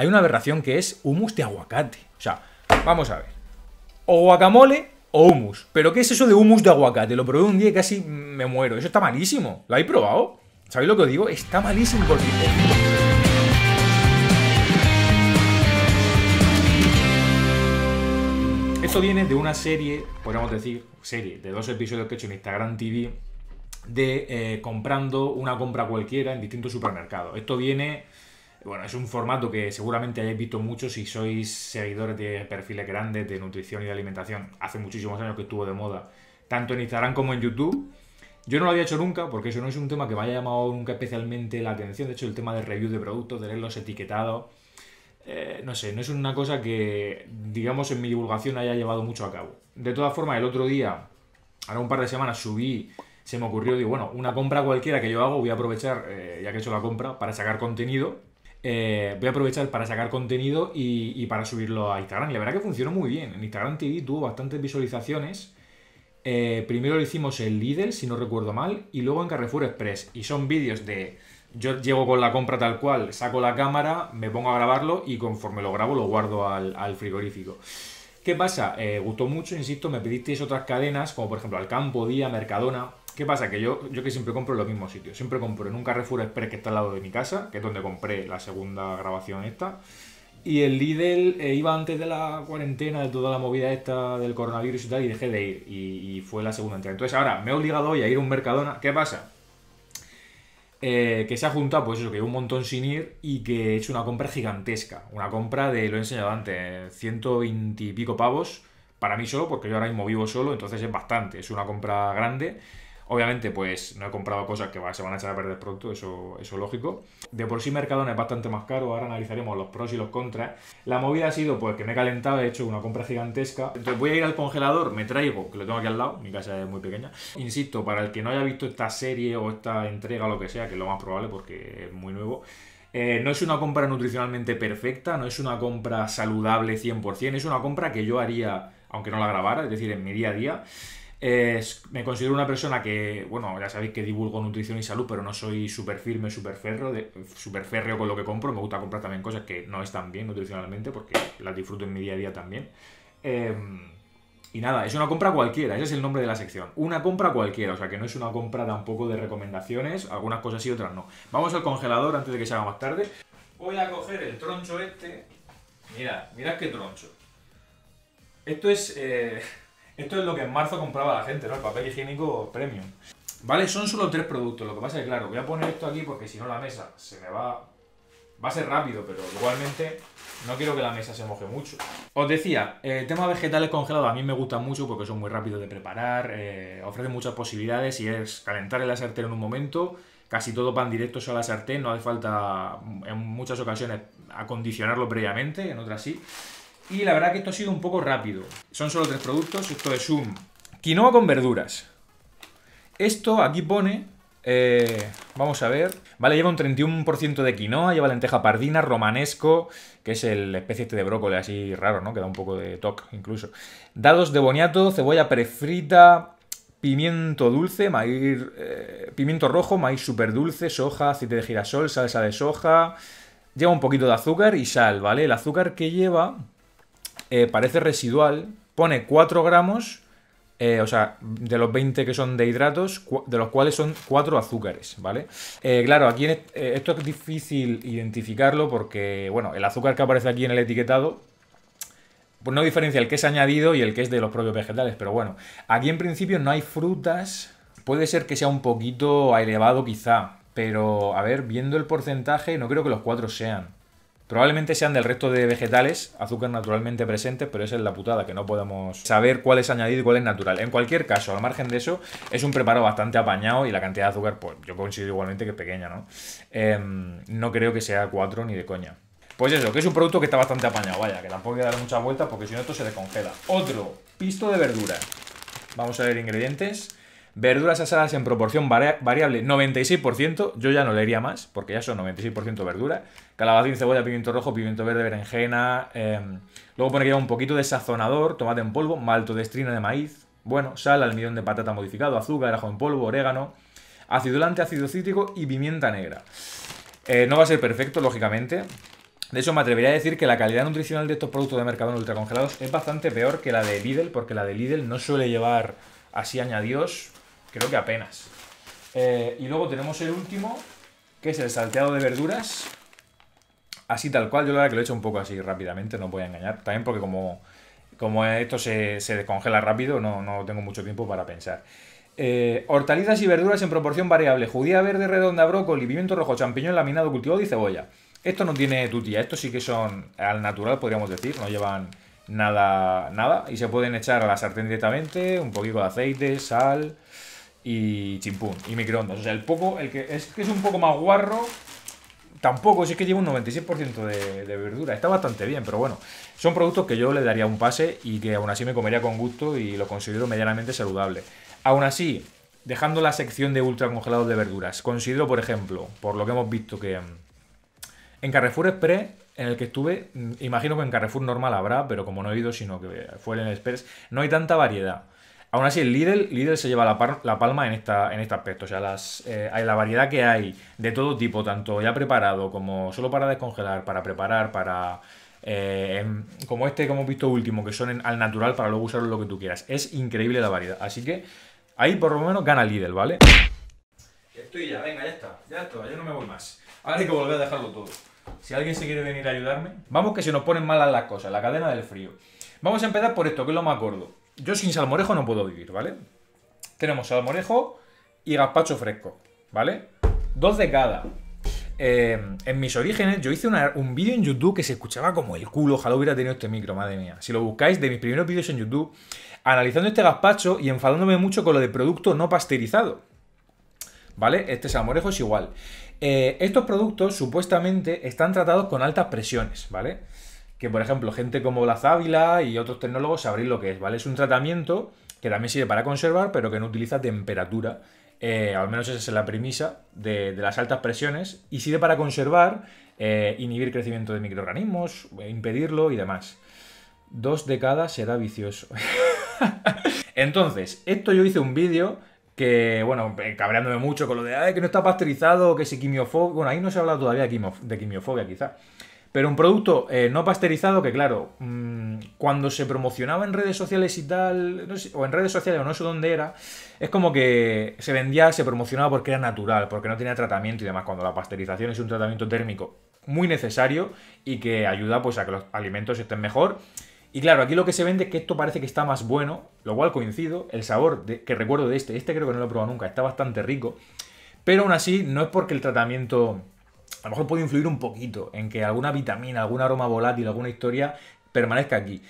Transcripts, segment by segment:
hay una aberración que es humus de aguacate. O sea, vamos a ver. O guacamole o humus. ¿Pero qué es eso de humus de aguacate? Lo probé un día y casi me muero. Eso está malísimo. ¿Lo habéis probado? ¿Sabéis lo que os digo? Está malísimo Esto viene de una serie, podríamos decir, serie, de dos episodios que he hecho en Instagram TV de eh, comprando una compra cualquiera en distintos supermercados. Esto viene bueno, es un formato que seguramente hayáis visto mucho si sois seguidores de perfiles grandes de nutrición y de alimentación. Hace muchísimos años que estuvo de moda, tanto en Instagram como en YouTube. Yo no lo había hecho nunca porque eso no es un tema que me haya llamado nunca especialmente la atención. De hecho, el tema de review de productos, de leerlos etiquetados, eh, no sé, no es una cosa que, digamos, en mi divulgación haya llevado mucho a cabo. De todas formas, el otro día, ahora un par de semanas, subí, se me ocurrió, digo, bueno, una compra cualquiera que yo hago, voy a aprovechar, eh, ya que he hecho la compra, para sacar contenido eh, voy a aprovechar para sacar contenido y, para subirlo a Instagram. Y la verdad que funcionó muy bien. En Instagram TV tuvo bastantes visualizaciones. Eh, primero lo hicimos en Lidl, si no recuerdo mal, y luego en Carrefour Express. Y son vídeos de yo llego con la compra tal cual, saco la cámara, me pongo a grabarlo y conforme lo grabo lo guardo al, frigorífico. ¿Qué pasa? Eh, gustó mucho, insisto, me pedisteis otras cadenas, como por ejemplo Alcampo, Día, Mercadona, ¿Qué pasa? Que yo, yo que siempre compro en los mismos sitios. Siempre compro en un Carrefour Express que está al lado de mi casa, que es donde compré la segunda grabación esta. Y el Lidl eh, iba antes de la cuarentena, de toda la movida esta del coronavirus y tal, y dejé de ir. Y, fue la segunda entrada. Entonces ahora me he obligado hoy a ir a un Mercadona. ¿Qué pasa? Eh, que se ha juntado, pues eso, que un montón sin ir y que he hecho una compra gigantesca. Una compra de, lo he enseñado antes, 120 y pico pavos para mí solo, porque yo ahora mismo vivo solo, entonces es bastante. Es una compra grande Obviamente, pues no he comprado cosas que se van a echar a perder pronto, eso es lógico. De por sí Mercadona es bastante más caro, ahora analizaremos los pros y los contras. La movida ha sido pues que me he calentado, he hecho una compra gigantesca. Entonces voy a ir al congelador, me traigo, que lo tengo aquí al lado, mi casa es muy pequeña. Insisto, para el que no haya visto esta serie o esta entrega o lo que sea, que es lo más probable porque es muy nuevo, eh, no es una compra nutricionalmente perfecta, no es una compra saludable 100%, es una compra que yo haría aunque no la grabara, es decir, en mi día a día me considero una persona que, bueno, ya sabéis que divulgo nutrición y salud, pero no soy súper firme, súper férreo, con lo que compro. Me gusta comprar también cosas que no están bien nutricionalmente porque las disfruto en mi día a día también. Em, y nada, es una compra cualquiera, ese es el nombre de la sección. Una compra cualquiera, o sea que no es una compra tampoco de recomendaciones, algunas cosas y otras no. Vamos al congelador antes de que se haga más tarde. Voy a coger el troncho este. Mira, mirad qué troncho. Esto es... Eh, esto es lo que en marzo compraba la gente, ¿no? El papel higiénico premium. Vale, son solo tres productos. Lo que pasa es que, claro, voy a poner esto aquí porque si no la mesa se me va... Va a ser rápido, pero igualmente no quiero que la mesa se moje mucho. Os decía, el tema vegetales congelados a mí me gusta mucho porque son muy rápidos de preparar, eh, ofrecen muchas posibilidades y es calentar en la sartén en un momento casi todo pan directo a la sartén, no hace falta en muchas ocasiones acondicionarlo previamente, en otras sí. Y la verdad que esto ha sido un poco rápido. Son solo tres productos. Esto es un quinoa con verduras. Esto aquí pone... Eh, vamos a ver. Vale, lleva un 31% de quinoa, lleva lenteja pardina, romanesco, que es el especie este de brócoli así raro, ¿no? Que da un poco de toque incluso. Dados de boniato, cebolla prefrita, pimiento dulce, maíz, eh, pimiento rojo, maíz super dulce, soja, aceite de girasol, salsa de soja. Lleva un poquito de azúcar y sal, ¿vale? El azúcar que lleva eh, parece residual, pone 4 gramos, eh, o sea, de los 20 que son de hidratos, de los cuales son 4 azúcares, ¿vale? Eh, claro, aquí esto es difícil identificarlo porque, bueno, el azúcar que aparece aquí en el etiquetado pues no diferencia el que es añadido y el que es de los propios vegetales, pero bueno, aquí en principio no hay frutas, puede ser que sea un poquito elevado quizá, pero a ver, viendo el porcentaje, no creo que los 4 sean. Probablemente sean del resto de vegetales, azúcar naturalmente presente, pero esa es la putada, que no podemos saber cuál es añadido y cuál es natural. En cualquier caso, al margen de eso, es un preparo bastante apañado y la cantidad de azúcar, pues yo considero igualmente que es pequeña, ¿no? Em, no creo que sea cuatro ni de coña. Pues eso, que es un producto que está bastante apañado, vaya, que tampoco hay que darle muchas vueltas porque si no esto se descongela. Otro, pisto de verdura. Vamos a ver ingredientes. Verduras asadas en proporción variable 96%, yo ya no leería más, porque ya son 96% verdura. Calabacín, cebolla, pimiento rojo, pimiento verde, berenjena. Em, luego pone que lleva un poquito de sazonador, tomate en polvo, maltodestrina de maíz, bueno, sal, almidón de patata modificado, azúcar, ajo en polvo, orégano, acidulante, ácido cítrico y pimienta negra. Eh, no va a ser perfecto, lógicamente. De eso me atrevería a decir que la calidad nutricional de estos productos de mercado ultra ultracongelados es bastante peor que la de Lidl, porque la de Lidl no suele llevar así añadidos Creo que apenas. Eh, y luego tenemos el último, que es el salteado de verduras. Así tal cual, yo la verdad que lo he hecho un poco así rápidamente, no voy a engañar. También porque como, como esto se, descongela rápido, no, no tengo mucho tiempo para pensar. Eh, hortalizas y verduras en proporción variable. Judía verde, redonda, brócoli, pimiento rojo, champiñón laminado, cultivado y cebolla. Esto no tiene tutía, esto sí que son al natural, podríamos decir, no llevan nada, nada. Y se pueden echar a la sartén directamente, un poquito de aceite, sal, y chimpún y microondas. O sea, el poco, el que es que es un poco más guarro, tampoco, si es que lleva un 96% de, de, verdura. Está bastante bien, pero bueno, son productos que yo le daría un pase y que aún así me comería con gusto y lo considero medianamente saludable. Aún así, dejando la sección de ultra congelados de verduras, considero, por ejemplo, por lo que hemos visto que mm, en Carrefour Express en el que estuve, mm, imagino que en Carrefour normal habrá, pero como no he ido, sino que fue en el Express, no hay tanta variedad. Aún así, el Lidl, Lidl se lleva la, palma en, en este aspecto. O sea, las, eh, hay la variedad que hay de todo tipo, tanto ya preparado como solo para descongelar, para preparar, para... Eh, em, como este que hemos visto último, que son al natural para luego usarlo lo que tú quieras. Es increíble la variedad. Así que ahí por lo menos gana Lidl, ¿vale? Estoy ya, venga, ya está. Ya está, yo no me voy más. Ahora hay que volver a dejarlo todo. Si alguien se quiere venir a ayudarme, vamos que se nos ponen malas las cosas, la cadena del frío. Vamos a empezar por esto, que es lo más gordo. Yo sin salmorejo no puedo vivir, ¿vale? Tenemos salmorejo y gazpacho fresco, ¿vale? Dos de cada. Em, en mis orígenes, yo hice un vídeo en YouTube que se escuchaba como el culo. Ojalá hubiera tenido este micro, madre mía. Si lo buscáis, de mis primeros vídeos en YouTube, analizando este gazpacho y enfadándome mucho con lo de producto no pasteurizado. ¿Vale? Este salmorejo es igual. Eh, estos productos supuestamente están tratados con altas presiones, ¿vale? que, por ejemplo, gente como la Závila y otros tecnólogos sabréis lo que es, ¿vale? Es un tratamiento que también sirve para conservar, pero que no utiliza temperatura. Eh, al menos esa es la premisa de, las altas presiones, y sirve para conservar, eh, inhibir crecimiento de microorganismos, eh, impedirlo y demás. Dos de cada será vicioso. Entonces, esto yo hice un vídeo que, bueno, cabreándome mucho con lo de que no está pasteurizado, que si quimiofobia. Bueno, ahí no se habla todavía de, quimiofobia, quizá. Pero un producto eh, no pasteurizado que, claro, mm, cuando se promocionaba en redes sociales y tal, o en redes sociales o no sé dónde era, es como que se vendía, se promocionaba porque era natural, porque no tenía tratamiento y demás, cuando la pasteurización es un tratamiento térmico muy necesario y que ayuda pues a que los alimentos estén mejor. Y claro, aquí lo que se vende es que esto parece que está más bueno, lo cual coincido, el sabor que recuerdo de este, este creo que no lo he probado nunca, está bastante rico, pero aún así no es porque el tratamiento a lo mejor puede influir un poquito en que alguna vitamina, algún aroma volátil, alguna historia permanezca aquí.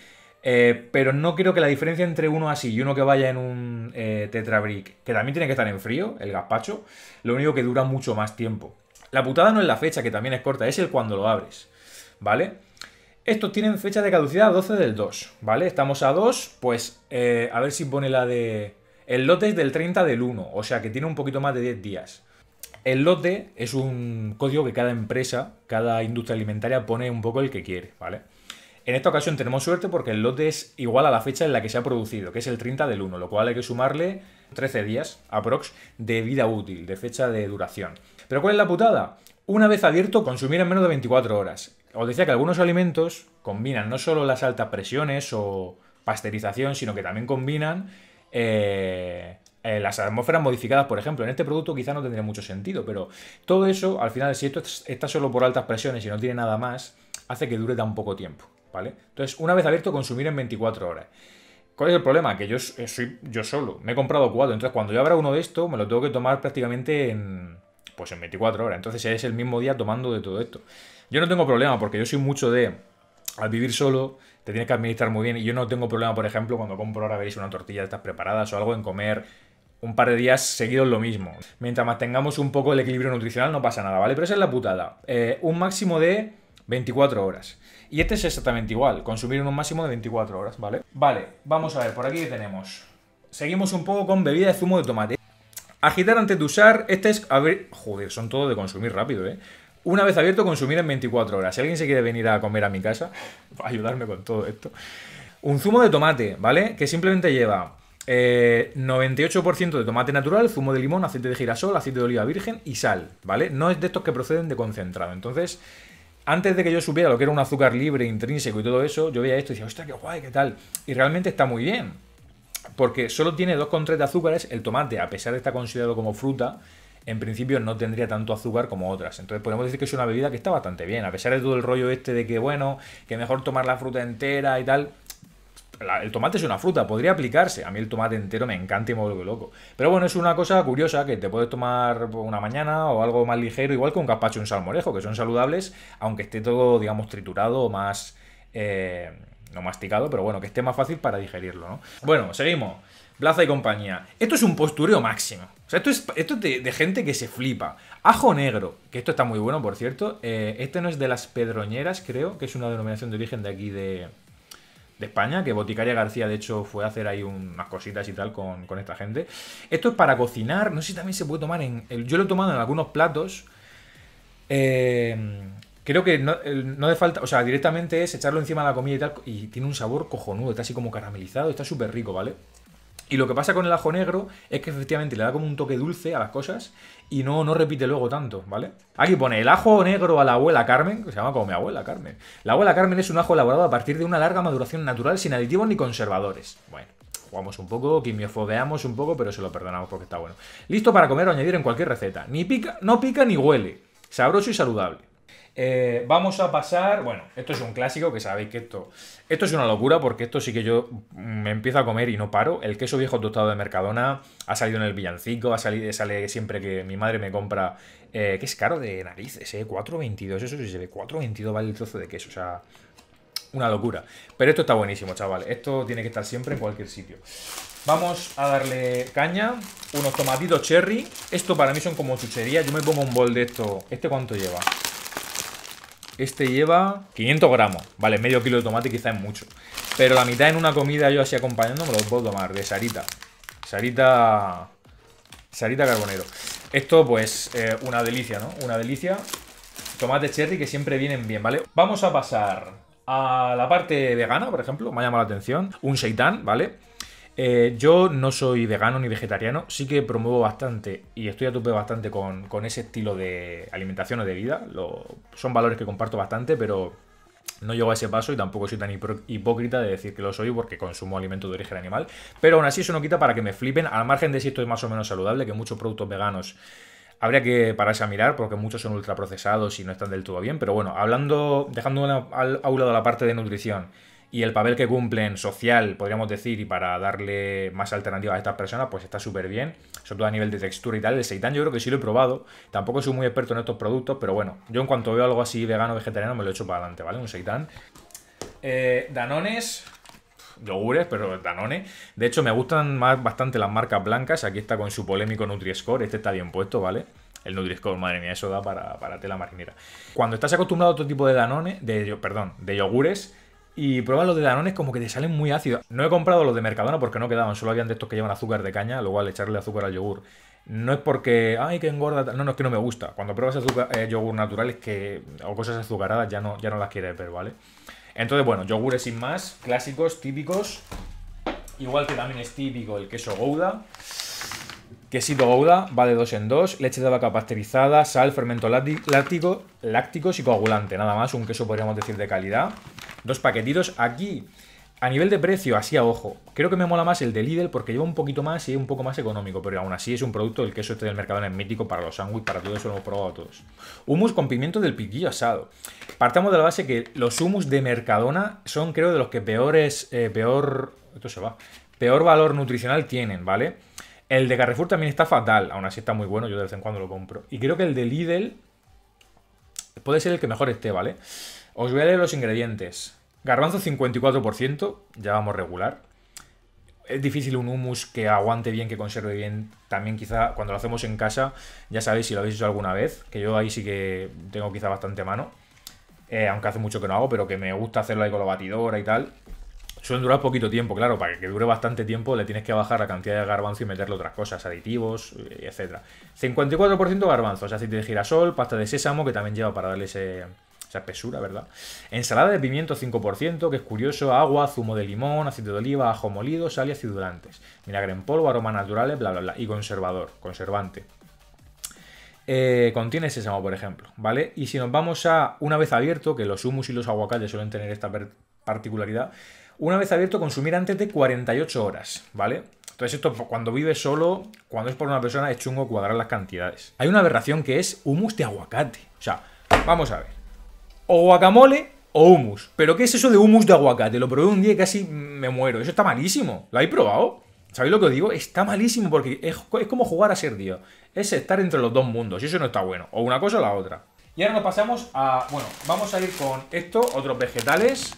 Eh, pero no creo que la diferencia entre uno así y uno que vaya en un tetra eh, tetrabrick, que también tiene que estar en frío, el gazpacho, lo único que dura mucho más tiempo. La putada no es la fecha, que también es corta, es el cuando lo abres, ¿vale? Estos tienen fecha de caducidad 12 del 2, ¿vale? Estamos a 2, pues eh, a ver si pone la de... El lote es del 30 del 1, o sea que tiene un poquito más de 10 días. El lote es un código que cada empresa, cada industria alimentaria pone un poco el que quiere, ¿vale? En esta ocasión tenemos suerte porque el lote es igual a la fecha en la que se ha producido, que es el 30 del 1, lo cual hay que sumarle 13 días aprox de vida útil, de fecha de duración. Pero ¿cuál es la putada? Una vez abierto, consumir en menos de 24 horas. Os decía que algunos alimentos combinan no solo las altas presiones o pasteurización, sino que también combinan eh, eh, las atmósferas modificadas, por ejemplo. En este producto quizá no tendría mucho sentido, pero todo eso, al final, si esto está solo por altas presiones y no tiene nada más, hace que dure tan poco tiempo, ¿vale? Entonces, una vez abierto, consumir en 24 horas. ¿Cuál es el problema? Que yo eh, soy yo solo. Me he comprado cuatro. Entonces, cuando yo abra uno de estos, me lo tengo que tomar prácticamente en. Pues en 24 horas. Entonces es el mismo día tomando de todo esto. Yo no tengo problema, porque yo soy mucho de. Al vivir solo, te tienes que administrar muy bien. Y yo no tengo problema, por ejemplo, cuando compro ahora veis una tortilla de estas preparadas o algo, en comer un par de días seguidos lo mismo. Mientras mantengamos un poco el equilibrio nutricional no pasa nada, ¿vale? Pero esa es la putada. Eh, un máximo de 24 horas. Y este es exactamente igual, consumir un máximo de 24 horas, ¿vale? Vale, vamos a ver, por aquí tenemos. Seguimos un poco con bebida de zumo de tomate. Agitar antes de usar, este es... A ver, joder, son todos de consumir rápido, ¿eh? Una vez abierto, consumir en 24 horas. Si alguien se quiere venir a comer a mi casa, ayudarme con todo esto. Un zumo de tomate, ¿vale? Que simplemente lleva 98% eh, de tomate natural, zumo de limón, aceite de girasol, aceite de oliva virgen y sal, ¿vale? No es de estos que proceden de concentrado. Entonces, antes de que yo supiera lo que era un azúcar libre, intrínseco y todo eso, yo veía esto y decía, hostia, qué guay, qué tal. Y realmente está muy bien. Porque solo tiene 2,3 de azúcares, el tomate, a pesar de estar considerado como fruta, en principio no tendría tanto azúcar como otras. Entonces podemos decir que es una bebida que está bastante bien, a pesar de todo el rollo este de que, bueno, que mejor tomar la fruta entera y tal el tomate es una fruta, podría aplicarse. A mí el tomate entero me encanta y me vuelve loco. Pero bueno, es una cosa curiosa que te puedes tomar una mañana o algo más ligero, igual que un capacho y un salmorejo, que son saludables, aunque esté todo, digamos, triturado o más... Eh, no masticado, pero bueno, que esté más fácil para digerirlo, ¿no? Bueno, seguimos. Plaza y compañía. Esto es un postureo máximo. O sea, esto es, esto de, gente que se flipa. Ajo negro, que esto está muy bueno, por cierto. Eh, este no es de las pedroñeras, creo, que es una denominación de origen de aquí de, de España, que Boticaria García de hecho fue a hacer ahí unas cositas y tal con, esta gente. Esto es para cocinar, no sé si también se puede tomar en... yo lo he tomado en algunos platos. Eh, creo que no, no falta, o sea, directamente es echarlo encima de la comida y tal, y tiene un sabor cojonudo, está así como caramelizado, está súper rico, ¿vale? Y lo que pasa con el ajo negro es que efectivamente le da como un toque dulce a las cosas y no, no repite luego tanto, ¿vale? Aquí pone el ajo negro a la abuela Carmen, que se llama como mi abuela Carmen. La abuela Carmen es un ajo elaborado a partir de una larga maduración natural sin aditivos ni conservadores. Bueno jugamos un poco, quimiofobeamos un poco, pero se lo perdonamos porque está bueno. Listo para comer o añadir en cualquier receta. Ni pica, no pica ni huele. Sabroso y saludable. Eh, vamos a pasar. Bueno, esto es un clásico que sabéis que esto. Esto es una locura porque esto sí que yo me empiezo a comer y no paro. El queso viejo tostado de Mercadona ha salido en el villancico, ha salido, sale siempre que mi madre me compra. Eh, que es caro de narices, ¿eh? 4.22, eso sí se ve. 4.22 vale el trozo de queso, o sea. Una locura. Pero esto está buenísimo, chaval. Esto tiene que estar siempre en cualquier sitio. Vamos a darle caña. Unos tomatitos cherry. Esto para mí son como chucherías. Yo me pongo un bol de esto. ¿Este cuánto lleva? Este lleva 500 gramos. Vale, medio kilo de tomate quizá es mucho. Pero la mitad en una comida yo así acompañando me lo puedo tomar. De Sarita. Sarita... Sarita Carbonero. Esto pues eh, una delicia, ¿no? Una delicia. Tomate cherry que siempre vienen bien, ¿vale? Vamos a pasar a la parte vegana, por ejemplo. Me ha llamado la atención. Un seitán, ¿vale? Eh, yo no soy vegano ni vegetariano, sí que promuevo bastante y estoy a tope bastante con, ese estilo de alimentación o de vida. son valores que comparto bastante, pero no llego a ese paso y tampoco soy tan hipócrita de decir que lo soy porque consumo alimentos de origen animal. Pero aún así eso no quita para que me flipen, al margen de si estoy más o menos saludable, que muchos productos veganos habría que pararse a mirar porque muchos son ultraprocesados y no están del todo bien. Pero bueno, hablando, dejando a un lado la parte de nutrición y el papel que cumplen social, podríamos decir, y para darle más alternativas a estas personas, pues está súper bien, sobre todo a nivel de textura y tal. El seitan yo creo que sí lo he probado, tampoco soy muy experto en estos productos, pero bueno, yo en cuanto veo algo así vegano, vegetariano, me lo echo para adelante, ¿vale? Un seitan. Eh, danones, yogures, pero danones. De hecho, me gustan más bastante las marcas blancas. Aquí está con su polémico Nutri-Score. Este está bien puesto, ¿vale? El Nutri-Score, madre mía, eso da para, para, tela marinera. Cuando estás acostumbrado a otro tipo de danones, de, perdón, de yogures, y pruebas los de danones como que te salen muy ácidos. No he comprado los de Mercadona porque no quedaban, solo habían de estos que llevan azúcar de caña, lo cual echarle azúcar al yogur. No es porque, ay, que engorda. No, no, es que no me gusta. Cuando pruebas azúcar, eh, yogur naturales que, o cosas azucaradas ya no, ya no las quieres ver, ¿vale? Entonces, bueno, yogures sin más, clásicos, típicos. Igual que también es típico el queso Gouda. Quesito gouda, va de dos en dos, leche de vaca pasteurizada, sal, fermento láctico, lácticos y coagulante. Nada más, un queso podríamos decir de calidad. Dos paquetitos. Aquí, a nivel de precio, así a ojo, creo que me mola más el de Lidl porque lleva un poquito más y es un poco más económico, pero aún así es un producto del queso este del Mercadona es mítico para los sándwiches, para todo eso lo hemos probado todos. Humus con pimiento del piquillo asado. Partamos de la base que los humus de Mercadona son creo de los que peores, eh, peor... Esto se va. Peor valor nutricional tienen, ¿vale? El de Carrefour también está fatal, aún así está muy bueno, yo de vez en cuando lo compro. Y creo que el de Lidl puede ser el que mejor esté, ¿vale? Os voy a leer los ingredientes. Garbanzo 54%, ya vamos regular. Es difícil un humus que aguante bien, que conserve bien. También quizá cuando lo hacemos en casa, ya sabéis si lo habéis hecho alguna vez, que yo ahí sí que tengo quizá bastante mano. Eh, aunque hace mucho que no hago, pero que me gusta hacerlo ahí con la batidora y tal. Suelen durar poquito tiempo, claro, para que dure bastante tiempo le tienes que bajar la cantidad de garbanzo y meterle otras cosas, aditivos, eh, etc. 54% garbanzos, aceite de girasol, pasta de sésamo, que también lleva para darle esa espesura, ¿verdad? Ensalada de pimiento 5%, que es curioso, agua, zumo de limón, aceite de oliva, ajo molido, sal y acidulantes, vinagre en polvo, aromas naturales, bla, bla, bla, y conservador, conservante. Eh, contiene sésamo, por ejemplo, ¿vale? Y si nos vamos a una vez abierto, que los humus y los aguacates suelen tener esta particularidad, una vez abierto, consumir antes de 48 horas, ¿vale? Entonces esto pues, cuando vives solo, cuando es por una persona, es chungo cuadrar las cantidades. Hay una aberración que es humus de aguacate. O sea, vamos a ver. O guacamole o humus. ¿Pero qué es eso de humus de aguacate? Lo probé un día y casi me muero. Eso está malísimo. ¿Lo habéis probado? ¿Sabéis lo que os digo? Está malísimo porque es, como jugar a ser Dios. Es estar entre los dos mundos y eso no está bueno. O una cosa o la otra. Y ahora nos pasamos a... Bueno, vamos a ir con esto, otros vegetales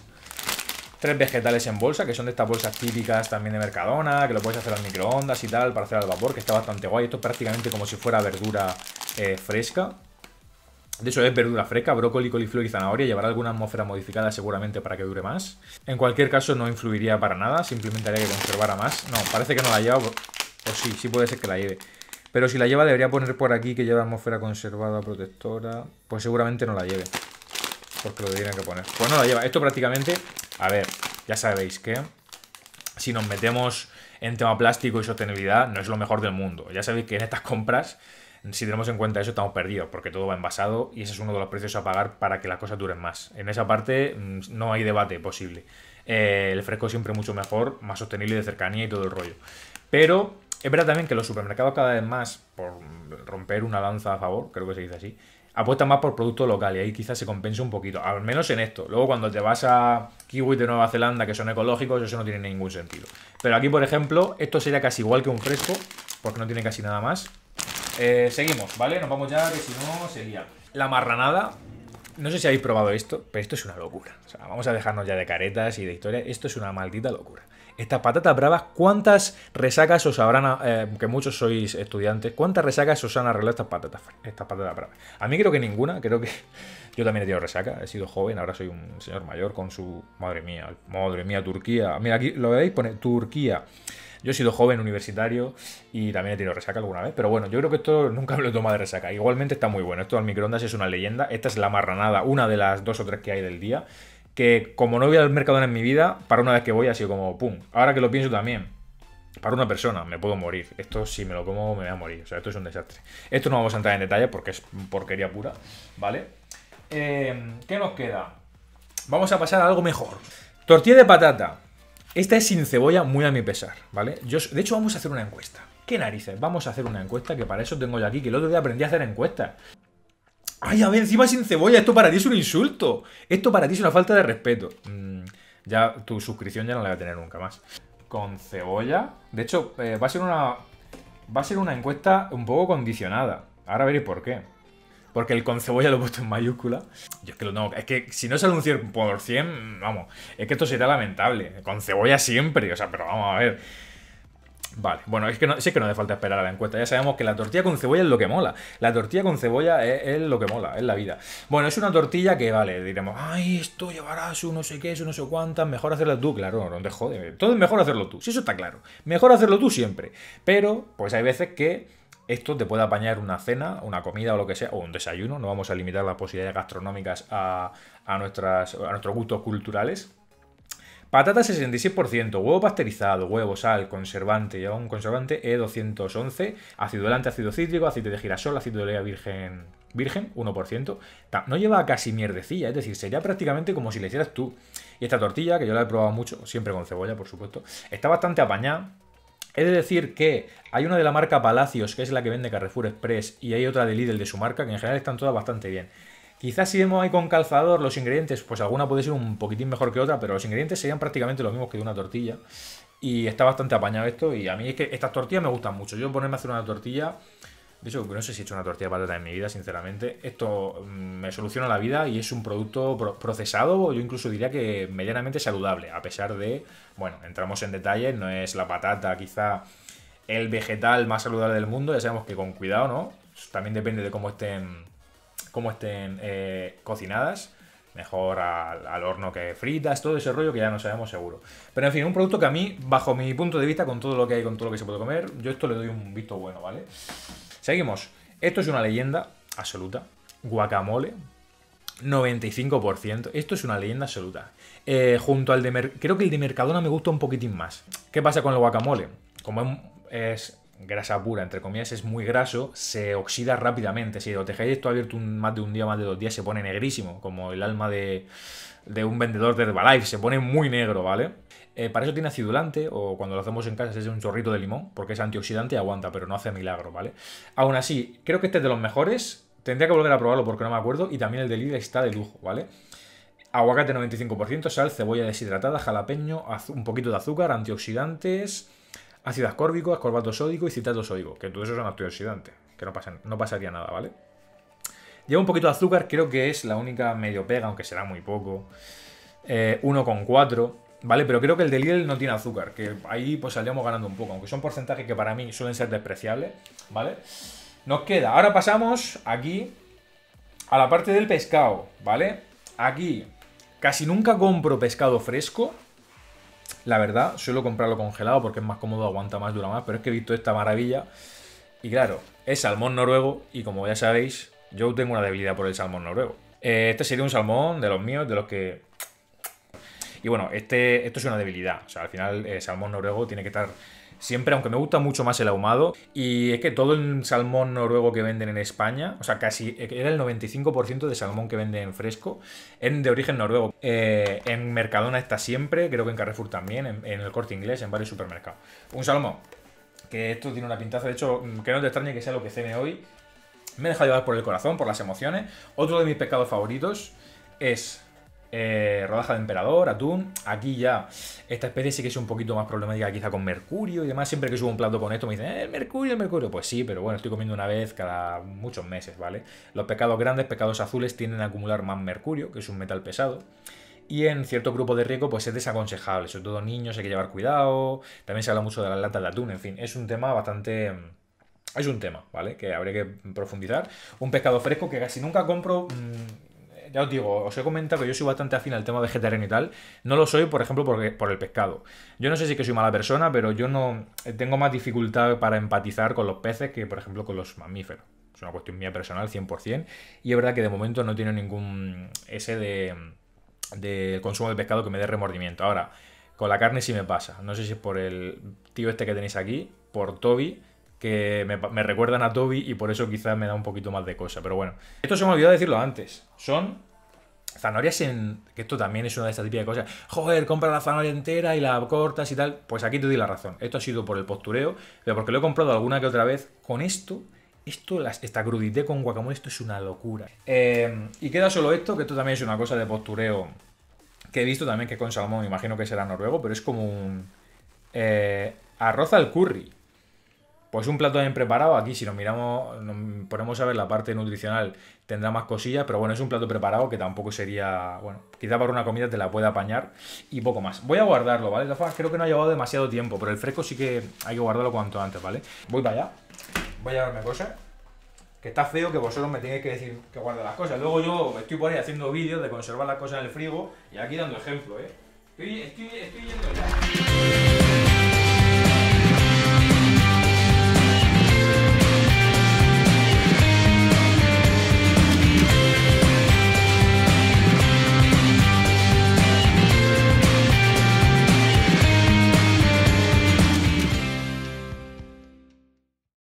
tres vegetales en bolsa, que son de estas bolsas típicas también de Mercadona, que lo puedes hacer al microondas y tal, para hacer al vapor, que está bastante guay. Esto es prácticamente como si fuera verdura eh, fresca. De hecho, es verdura fresca, brócoli, coliflor y zanahoria. Llevará alguna atmósfera modificada seguramente para que dure más. En cualquier caso, no influiría para nada. Simplemente haría que conservara más. No, parece que no la lleva. O sí, sí puede ser que la lleve. Pero si la lleva, debería poner por aquí que lleva atmósfera conservada, protectora. Pues seguramente no la lleve. Porque lo tendrían que poner. Pues no la lleva. Esto prácticamente a ver, ya sabéis que si nos metemos en tema plástico y sostenibilidad, no es lo mejor del mundo. Ya sabéis que en estas compras, si tenemos en cuenta eso, estamos perdidos, porque todo va envasado y ese es uno de los precios a pagar para que las cosas duren más. En esa parte mm, no hay debate posible. Eh, el fresco siempre mucho mejor, más sostenible de cercanía y todo el rollo. Pero es verdad también que los supermercados cada vez más, por romper una lanza a favor, creo que se dice así, Apuesta más por producto local y ahí quizás se compense un poquito, al menos en esto. Luego cuando te vas a kiwis de Nueva Zelanda que son ecológicos, eso no tiene ningún sentido. Pero aquí, por ejemplo, esto sería casi igual que un fresco, porque no tiene casi nada más. Eh, seguimos, ¿vale? Nos vamos ya, que si no sería la marranada. No sé si habéis probado esto, pero esto es una locura. O sea, vamos a dejarnos ya de caretas y de historias. Esto es una maldita locura. Estas patatas bravas, ¿cuántas resacas os habrán, eh, que muchos sois estudiantes, cuántas resacas os han arreglado estas patatas, estas patatas bravas? A mí creo que ninguna, creo que yo también he tenido resaca, he sido joven, ahora soy un señor mayor con su... Madre mía, madre mía, Turquía. Mira, aquí lo veis, pone Turquía. Yo he sido joven, universitario y también he tenido resaca alguna vez, pero bueno, yo creo que esto nunca me lo he tomado de resaca. Igualmente está muy bueno. Esto al microondas es una leyenda. Esta es la marranada, una de las dos o tres que hay del día que como no voy al mercado en mi vida, para una vez que voy ha sido como, ¡pum! Ahora que lo pienso también, para una persona me puedo morir. Esto si me lo como me voy a morir. O sea, esto es un desastre. Esto no vamos a entrar en detalle porque es porquería pura, ¿vale? Em, ¿Qué nos queda? Vamos a pasar a algo mejor. Tortilla de patata. Esta es sin cebolla, muy a mi pesar, ¿vale? Yo, de hecho, vamos a hacer una encuesta. ¿Qué narices? Vamos a hacer una encuesta que para eso tengo yo aquí, que el otro día aprendí a hacer encuestas. Ay, a ver, encima sin cebolla, esto para ti es un insulto. Esto para ti es una falta de respeto. Mm, ya tu suscripción ya no la voy a tener nunca más. Con cebolla. De hecho, eh, va a ser una. Va a ser una encuesta un poco condicionada. Ahora veréis por qué. Porque el con cebolla lo he puesto en mayúscula. Yo es que lo Es que si no sale un 100%, vamos. Es que esto sería lamentable. Con cebolla siempre. O sea, pero vamos a ver. Vale, bueno, es que no, sí que no hace falta esperar a la encuesta. Ya sabemos que la tortilla con cebolla es lo que mola. La tortilla con cebolla es, lo que mola, es la vida. Bueno, es una tortilla que, vale, diremos, ay, esto llevará su no sé qué, su no sé cuántas, mejor hacerla tú, claro, no te jode. Todo es mejor hacerlo tú, si eso está claro. Mejor hacerlo tú siempre. Pero, pues hay veces que esto te puede apañar una cena, una comida o lo que sea, o un desayuno. No vamos a limitar las posibilidades gastronómicas a, a nuestras, a nuestros gustos culturales. Patata 66%, huevo pasteurizado, huevo, sal, conservante, ya un conservante E211, ácido delante, ácido cítrico, aceite de girasol, ácido de olea virgen, virgen 1%. No lleva casi mierdecilla, es decir, sería prácticamente como si le hicieras tú. Y esta tortilla, que yo la he probado mucho, siempre con cebolla, por supuesto, está bastante apañada. He de decir que hay una de la marca Palacios, que es la que vende Carrefour Express, y hay otra de Lidl de su marca, que en general están todas bastante bien. Quizás si vemos ahí con calzador los ingredientes, pues alguna puede ser un poquitín mejor que otra, pero los ingredientes serían prácticamente los mismos que de una tortilla. Y está bastante apañado esto. Y a mí es que estas tortillas me gustan mucho. Yo ponerme a hacer una tortilla. De hecho, no sé si he hecho una tortilla de patata en mi vida, sinceramente. Esto mm, me soluciona la vida y es un producto procesado, yo incluso diría que medianamente saludable, a pesar de, bueno, entramos en detalles, no es la patata quizá el vegetal más saludable del mundo, ya sabemos que con cuidado, ¿no? También depende de cómo estén como estén eh, cocinadas. Mejor al, horno que fritas, todo ese rollo que ya no sabemos seguro. Pero en fin, un producto que a mí, bajo mi punto de vista, con todo lo que hay, con todo lo que se puede comer, yo esto le doy un visto bueno, ¿vale? Seguimos. Esto es una leyenda absoluta. Guacamole, 95%. Esto es una leyenda absoluta. Eh, junto al de... Creo que el de Mercadona me gusta un poquitín más. ¿Qué pasa con el guacamole? Como es grasa pura, entre comillas, es muy graso, se oxida rápidamente. Si lo dejáis esto abierto un, más de un día, más de dos días, se pone negrísimo, como el alma de, de un vendedor de Herbalife, se pone muy negro, ¿vale? Eh, para eso tiene acidulante, o cuando lo hacemos en casa es un chorrito de limón, porque es antioxidante y aguanta, pero no hace milagro, ¿vale? Aún así, creo que este es de los mejores, tendría que volver a probarlo porque no me acuerdo, y también el de Lidl está de lujo, ¿vale? Aguacate 95%, sal, cebolla deshidratada, jalapeño, un poquito de azúcar, antioxidantes ácido ascórbico, ascorbato sódico y citato sódico, que todo eso son antioxidantes, que no, no pasaría nada, ¿vale? Lleva un poquito de azúcar, creo que es la única medio pega, aunque será muy poco. 1,4, eh, ¿vale? Pero creo que el de Lidl no tiene azúcar, que ahí pues salíamos ganando un poco, aunque son porcentajes que para mí suelen ser despreciables, ¿vale? Nos queda, ahora pasamos aquí a la parte del pescado, ¿vale? Aquí casi nunca compro pescado fresco, la verdad, suelo comprarlo congelado porque es más cómodo, aguanta más, dura más, pero es que he visto esta maravilla. Y claro, es salmón noruego y como ya sabéis, yo tengo una debilidad por el salmón noruego. Eh, este sería un salmón de los míos, de los que... Y bueno, este, esto es una debilidad. O sea, al final el eh, salmón noruego tiene que estar siempre, aunque me gusta mucho más el ahumado. Y es que todo el salmón noruego que venden en España, o sea, casi eh, era el 95% de salmón que venden fresco, es de origen noruego. Eh, en Mercadona está siempre, creo que en Carrefour también, en, el corte inglés, en varios supermercados. Un salmón que esto tiene una pintaza. De hecho, mm, que no te extrañe que sea lo que cene hoy. Me deja llevar por el corazón, por las emociones. Otro de mis pecados favoritos es eh, rodaja de emperador, atún. Aquí ya, esta especie sí que es un poquito más problemática, quizá con mercurio y demás. Siempre que subo un plato con esto me dicen, eh, el mercurio, el mercurio. Pues sí, pero bueno, estoy comiendo una vez cada muchos meses, ¿vale? Los pecados grandes, pecados azules, tienden a acumular más mercurio, que es un metal pesado. Y en cierto grupo de riesgo, pues es desaconsejable. Sobre todo niños, hay que llevar cuidado. También se habla mucho de las latas de atún. En fin, es un tema bastante. Es un tema, ¿vale? Que habría que profundizar. Un pescado fresco que casi nunca compro. Mm, ya os digo, os he comentado que yo soy bastante afín al tema vegetariano y tal. No lo soy, por ejemplo, porque, por el pescado. Yo no sé si que soy mala persona, pero yo no eh, tengo más dificultad para empatizar con los peces que, por ejemplo, con los mamíferos. Es una cuestión mía personal, 100%. Y es verdad que de momento no tiene ningún ese de, de consumo de pescado que me dé remordimiento. Ahora, con la carne sí me pasa. No sé si es por el tío este que tenéis aquí, por Toby, que me, recuerdan a Toby y por eso quizás me da un poquito más de cosa. Pero bueno, esto se me olvidó decirlo antes. Son zanahorias en... que esto también es una de estas de cosas. Joder, compra la zanahoria entera y la cortas y tal. Pues aquí te di la razón. Esto ha sido por el postureo, pero porque lo he comprado alguna que otra vez. Con esto, esto, esta crudité con guacamole, esto es una locura. Eh, y queda solo esto, que esto también es una cosa de postureo que he visto también que con salmón, imagino que será noruego, pero es como un... Eh, arroz al curry pues un plato bien preparado, aquí si nos miramos, nos ponemos a ver la parte nutricional, tendrá más cosillas, pero bueno, es un plato preparado que tampoco sería, bueno, quizá para una comida te la pueda apañar y poco más. Voy a guardarlo, ¿vale? Creo que no ha llevado demasiado tiempo, pero el fresco sí que hay que guardarlo cuanto antes, ¿vale? Voy para allá, voy a darme cosas, que está feo que vosotros me tengáis que decir que guarde las cosas. Luego yo estoy por ahí haciendo vídeos de conservar las cosas en el frigo y aquí dando ejemplo, ¿eh? estoy yendo ya.